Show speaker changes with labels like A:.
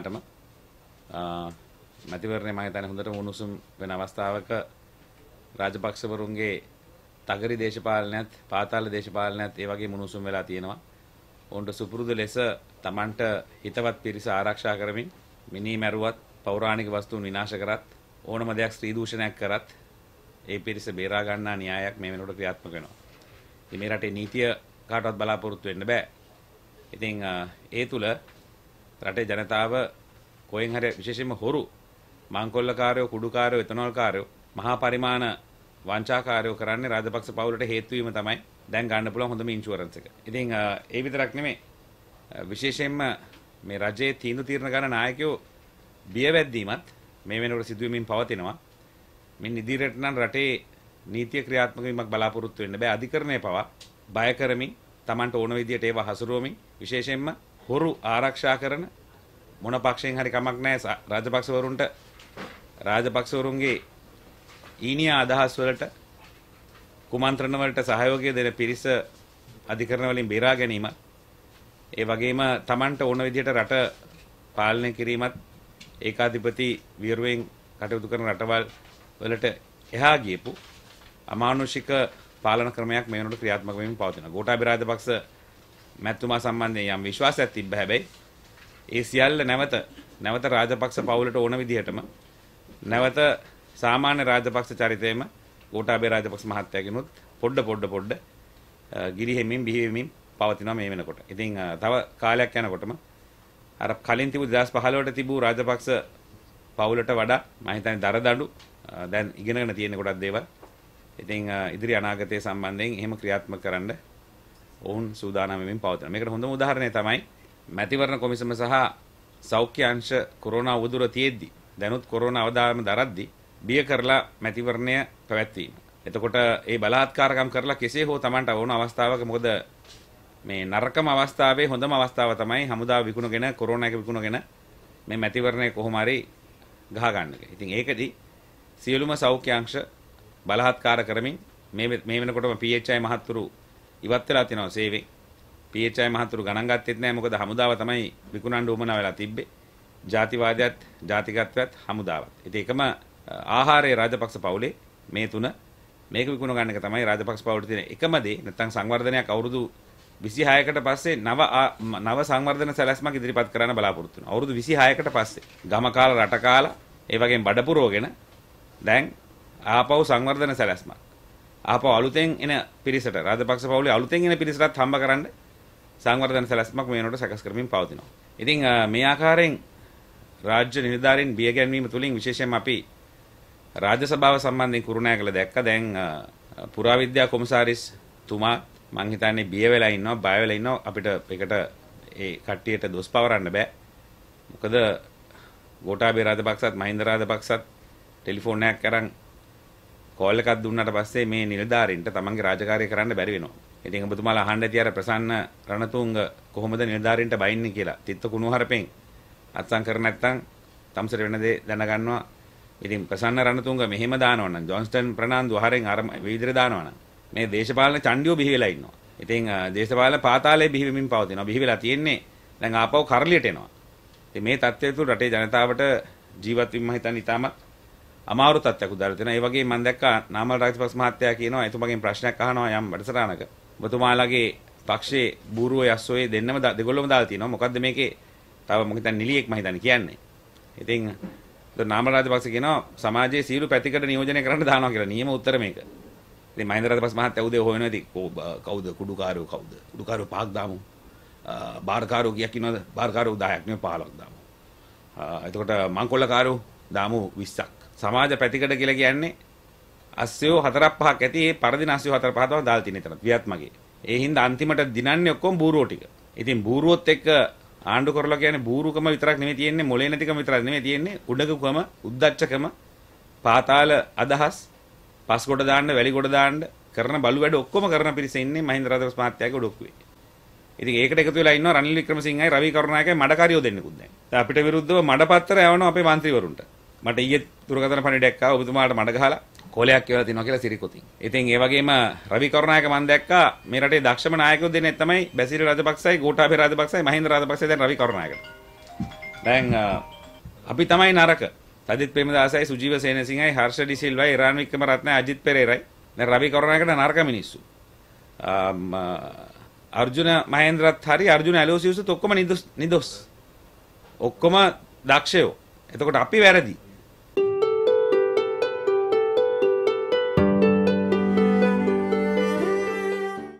A: ටම මැතිවරණය මම හිතන්නේ හොඳටම උණුසුම් වෙන අවස්ථාවක රාජපක්ෂවරුන්ගේ තගරි දේශපාලනයත් පාතාල දේශපාලනයත් ඒ වගේ උණුසුම් වෙලා තියෙනවා. ඔවුන්ට සුපුරුදු ලෙස Tamanට හිතවත් පිරිස ආරක්ෂා කරමින් මිනී මැරුවත් පෞරාණික වස්තුන් විනාශ කරත් ඕනම දෙයක් ස්ත්‍රී දූෂණයක් කරත් ඒ පිරිස බේරා ගන්නා න්‍යායක් මේ වෙනකොට ක්‍රියාත්මක වෙනවා. ඉතින් මේ රටේ නීතිය කාටවත් බලාපොරොත්තු වෙන්න බෑ. ඉතින් ඒ තුල රටේ ජනතාව කොහෙන් හරි විශේෂයෙන්ම හොරු මංකොල්ලකාරයෝ කුඩුකාරයෝ එතනෝල්කාරයෝ මහා පරිමාණ වංචාකාරයෝ කරන්නේ රාජපක්ෂ පවුලට හේතු වීම තමයි දැන් ගන්න පුළුවන් හොඳම ඉන්ෂුරන්ස් එක. ඉතින් ඒ විතරක් නෙමෙයි විශේෂයෙන්ම මේ රජයේ තීන්දුව తీරන ගන්න නායකයෝ බියවැද්දීමත් මේ වෙනකොට සිදුවෙමින් පවතිනවා. මින් ඉදිරියට නම් රටේ නීතිය ක්‍රියාත්මක වීමක් බලාපොරොත්තු වෙන්න බෑ අධිකරණය පවා බය කරමින් Tamanට ඕන විදියට ඒවා හසුරුවමින් විශේෂයෙන්ම හොරු ආරක්ෂා කරන මොන පක්ෂයෙන් හරි කමක් නැහැ රාජපක්ෂවරුන්ට රාජපක්ෂවරුන්ගේ ඊනිය අදහස් වලට කුමන්ත්‍රණ වලට සහයෝගය දෙන පිරිස අධිකරණ වලින් බේරා ගැනීම ඒ වගේම Tamanට ඕන විදිහට රට පාලනය කිරීමත් ඒකාධිපති විරුවෙන් කටයුතු කරන රටවල් වලට එහා ගියපු අමානුෂික පාලන ක්‍රමයක් මේ වෙනකොට ක්‍රියාත්මක වෙමින් පවතිනවා. ගෝඨාභය රාජපක්ෂ මැතිතුමා සම්බන්ධයෙන් යම් විශ්වාසයක් තිබ්බ හැබැයි ඒ සියල්ල නැවත නැවත රාජපක්ෂ පවුලට ඕන විදිහටම නැවත සාමාන්‍ය රාජපක්ෂ චරිතයේම ගෝඨාභය රාජපක්ෂ මහත්තයාගෙනුත් පොඩ පොඩ පොඩ ගිරිහෙමින් බිහිවෙමින් පවතිනවා මේ වෙනකොට. ඉතින් තව කාලයක් යනකොටම අර කලින් තිබු 2015 තිබූ රාජපක්ෂ පවුලට වඩා මම හිතන්නේ දරදඬු දැන් ඉගෙනගෙන තියෙන කොටක් දේවල්. ඉතින් ඉදිරි අනාගතය සම්බන්ධයෙන් එහෙම ක්‍රියාත්මක කරන්න ඔවුන් සූදානම් වෙමින් පවතිනවා. මේකට හොඳම උදාහරණය තමයි මැතිවරණ කොමිසම සහ සෞඛ්‍ය අංශ කොරෝනා උදුර තියෙද්දි දැනුත් කොරෝනා අවදානම දරද්දි බිය කරලා මැතිවරණය පැවැත්වීම. එතකොට ඒ බලාත්කාරකම් කරලා කෙසේ හෝ Tamanට ඕන අවස්ථාවක මොකද මේ නරකම අවස්ථාවේ හොඳම අවස්ථාව තමයි හමුදා විකුණගෙන කොරෝනා එක විකුණගෙන මේ මැතිවරණය කොහොම හරි ගහ ගන්න එක. ඉතින් ඒකදී සියලුම සෞඛ්‍ය අංශ බලහත්කාර කරමින් මේ මේ වෙනකොටම PHI මහත්තුරු ඉවත් වෙලා තියෙනවා සේවේ. PHI මහතුරු ගණන් ගත්තෙත් නැහැ මොකද හමුදාව තමයි විකුණන්න උමනා වෙලා තිබ්බේ. ජාතිවාදයත් ජාතිගතවත් හමුදාවත්. ඉතින් එකම ආහාරයේ රාජපක්ෂ පවුලේ මේ තුන මේක විකුණ ගන්න එක තමයි රාජපක්ෂ පවුලේ තියෙන එකම දේ. නැත්තම් සංවර්ධනයක් අවුරුදු 26කට පස්සේ නව නව සංවර්ධන සැලැස්මක් ඉදිරිපත් කරන්න බලාපොරොත්තු වෙනවා. අවුරුදු 26කට පස්සේ ගම කාලා රට කාලා ඒ වගේම බඩ පුරවගෙන දැන් ආපහු සංවර්ධන සැලැස්මක් ආපහු අලුතෙන් එන පිරිසට රාජපක්ෂ පවුලේ අලුතෙන් එන පිරිසටත් හම්බ කරන්න සංවර්ධන සැලැස්මක් මේ වෙනකොට සකස් කරමින් පවතිනවා. ඉතින් මේ ආකාරයෙන් රාජ්‍ය නිලධාරීන් බිය ගැන්වීම තුලින් විශේෂයෙන්ම අපි රාජ්‍ය සභාව සම්බන්ධයෙන් කුරුණෑ කළ දැක්ක. දැන් පුරාවිද්‍යා කොමසාරිස් තුමා මං හිතන්නේ බිය වෙලා ඉන්නවා, බය වෙලා ඉන්නවා. අපිට ඒකට ඒ කට්ටියට දොස් පවරන්න බෑ. මොකද ගෝඨාභය රාජපක්ෂත් මහින්ද රාජපක්ෂත් ටෙලිෆෝන් එකක් කරන් කෝල් එකක් දුන්නාට පස්සේ මේ නිලධාරීන්ට තමන්ගේ රාජකාරිය කරන්න බැරි වෙනවා. ඉතින් ඔබතුමාලා අහන්න ඇති අර ප්‍රසන්න රණතුංග කොහොමද නිලධාරීන්ට බයින්නේ කියලා. තිත්ත කුණුහරපෙන් අත්සන් කර නැත්තම් තමසර වෙන දේ දැනගන්නවා. ඉතින් ප්‍රසන්න රණතුංග මෙහෙම දානවනම් ජොන්ස්ටන් ප්‍රනාන්දු හරෙන් අර විදිහට දානවනම් මේ දේශපාලන චණ්ඩියෝ බිහි වෙලා ඉන්නවා. ඉතින් දේශපාලන පාතාලේ බිහි වෙමින් පවතිනවා. බිහි වෙලා තියෙන්නේ දැන් ආපහු කරලියට එනවා. ඉතින් මේ தත්ත්වය තුළ රටේ ජනතාවට ජීවත් වීම හිතන්න ඉතාමත් අමාරු තත්ත්වයක් උදාර දෙනවා. ඒ වගේ මම දැක්කා නාමල් රාජපක්ෂ මහත්තයා කියනවා එතුමගෙන් ප්‍රශ්නයක් අහනවා යම් වැඩසටහනක. ඔබතුමාලගේ පක්ෂයේ බූරුව යස්සෝයේ දෙන්නම දෙගොල්ලම දාලා තියෙනවා. මොකද්ද මේකේ? තව මම හිතන්නේ නිලියෙක් මම හිතන්නේ කියන්නේ. ඉතින් නාමල් රාජපක්ෂ කියනවා සමාජයේ සියලු පැතිකඩ නියෝජනය කරන්න දානවා කියලා. නියම උත්තර මේක. ඉතින් මහින්ද රාජපක්ෂ මහත්තයා උදේ හොයනවා ඉතින් කවුද කුඩුකාරයෝ කවුද? කුඩුකාරයෝ පහක් දාමු. බාරකාරෝ කියක් ඉන්නවද? බාරකාරෝ 10ක් නෙවෙයි 15ක් දාමු. එතකොට මංකොල්ලකාරෝ දාමු 20ක්. සමාජ පැතිකඩ කියලා කියන්නේ අස්සයෝ හතරක් පහක් ඇති ඒ පරදින අස්සයෝ හතර පහ තමයි දාලා තියෙන්නේ එතන වියත්මගේ. ඒ හින්දා අන්තිමට දිනන්නේ ඔක්කොම බූරුවෝ ටික. ඉතින් බූරුවොත් එක්ක ආණ්ඩු කරලා කියන්නේ බූරුකම විතරක් නෙමෙයි තියෙන්නේ මොලේ නැතිකම විතරක් නෙමෙයි තියෙන්නේ උඩගුකම උද්දච්චකම පාතාල අදහස් පස් කොට දාන්න වැලි කොට දාන්න කරන බලු වැඩ ඔක්කොම කරන පිරිස ඉන්නේ මහින්ද රාජපක්ෂ මහත්තයාගේ ඔඩොක්කුවේ. ඉතින් ඒකට එකතු වෙලා ඉන්නවා රනිල් වික්‍රමසිංහයි රවි කරුණායකයි මඩකාරියෝ දෙන්නෙකුත් දැන්. දැන් අපිට විරුද්ධව මඩපත්තර යවනවා අපේ മന്ത്രിවරුන්ට. මට ඊයේ දුරකථන පණිඩයක් ආවා ඔබතුමාට මඩ ගහලා කෝලයක් කියලා තියෙනවා කියලා සිරිකුතින්. ඉතින් ඒ වගේම රවි කරුණායක මම දැක්කා මේ රටේ දක්ෂම නායකයෝ දෙන්නේ තමයි බැසිල් රාජපක්ෂයි, ගෝඨාභය රාජපක්ෂයි, මහින්ද රාජපක්ෂයි දැන් රවි කරුණායකට. දැන් අපි තමයි නරක. සජිත් ප්‍රේමදාසයි, සුජීව සේනසිංහයි, හර්ෂ ඩිසිල්වයි, ඉරාන් වික්‍රමරත්නයි, අජිත් පෙරේරයි. දැන් රවි කරුණායකට නරක මිනිස්සු. අර්ජුන මහේන්ද්‍රත් හරි අර්ජුන ඇලෝසියුස්ත් ඔක්කොම නිදොස්. ඔක්කොම දක්ෂයෝ. එතකොට අපි වැරදි.